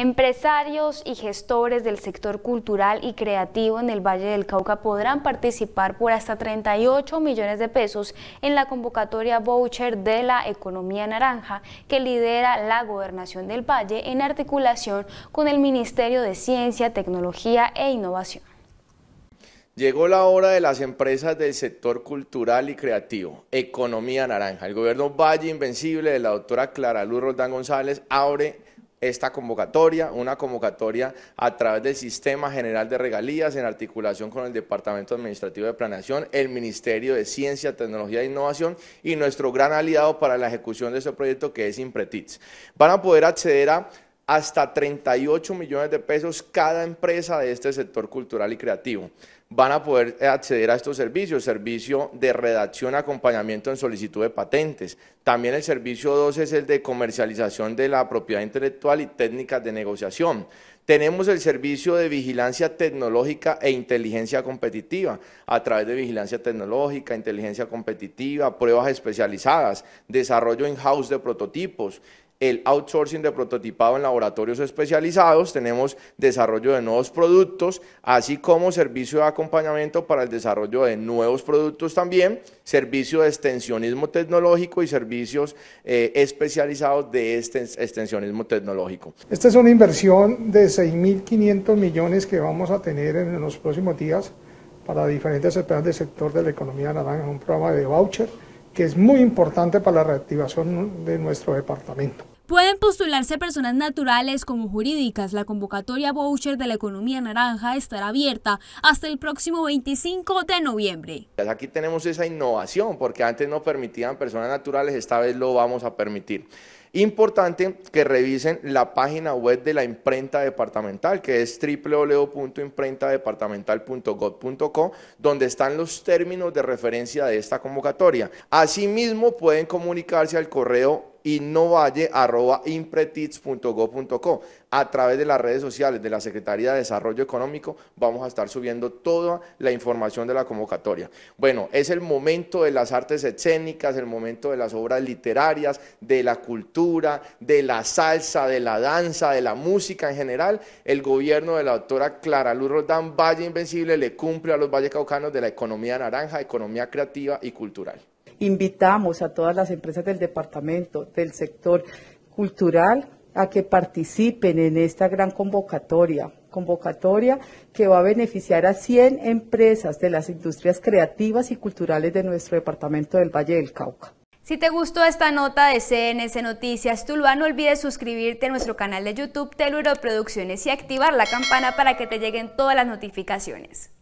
Empresarios y gestores del sector cultural y creativo en el Valle del Cauca podrán participar por hasta 38 millones de pesos en la convocatoria voucher de la economía naranja que lidera la gobernación del Valle en articulación con el Ministerio de Ciencia, Tecnología e Innovación. Llegó la hora de las empresas del sector cultural y creativo, Economía Naranja. El gobierno Valle Invencible de la doctora Clara Luz Roldán González abre esta convocatoria, una convocatoria a través del Sistema General de Regalías en articulación con el Departamento Administrativo de Planeación, el Ministerio de Ciencia, Tecnología e Innovación y nuestro gran aliado para la ejecución de este proyecto que es Impretits. Van a poder acceder a hasta 38 millones de pesos cada empresa de este sector cultural y creativo. Van a poder eh, acceder a estos servicios, servicio de redacción, acompañamiento en solicitud de patentes. También el servicio 2 es el de comercialización de la propiedad intelectual y técnicas de negociación. Tenemos el servicio de vigilancia tecnológica e inteligencia competitiva, a través de vigilancia tecnológica, inteligencia competitiva, pruebas especializadas, desarrollo in-house de prototipos, el outsourcing de prototipado en laboratorios especializados, tenemos desarrollo de nuevos productos, así como servicio de acompañamiento para el desarrollo de nuevos productos también, servicio de extensionismo tecnológico y servicios eh, especializados de este extensionismo tecnológico. Esta es una inversión de 6.500 millones que vamos a tener en los próximos días para diferentes sectores del sector de la economía naranja, un programa de voucher que es muy importante para la reactivación de nuestro departamento. Pueden postularse personas naturales como jurídicas. La convocatoria voucher de la economía naranja estará abierta hasta el próximo 25 de noviembre. Pues aquí tenemos esa innovación porque antes no permitían personas naturales, esta vez lo vamos a permitir. Importante que revisen la página web de la imprenta departamental, que es www.imprentadepartamental.gov.co, donde están los términos de referencia de esta convocatoria. Asimismo, pueden comunicarse al correo y no innovalle.impretits.go.co. A través de las redes sociales de la Secretaría de Desarrollo Económico vamos a estar subiendo toda la información de la convocatoria. Bueno, es el momento de las artes escénicas, el momento de las obras literarias, de la cultura, de la salsa, de la danza, de la música en general. El gobierno de la doctora Clara Luz Roldán, Valle Invencible, le cumple a los vallecaucanos de la economía naranja, economía creativa y cultural. Invitamos a todas las empresas del departamento, del sector cultural, a que participen en esta gran convocatoria convocatoria que va a beneficiar a 100 empresas de las industrias creativas y culturales de nuestro departamento del Valle del Cauca. Si te gustó esta nota de cns Noticias Tuluá, no olvides suscribirte a nuestro canal de YouTube Teluro Producciones y activar la campana para que te lleguen todas las notificaciones.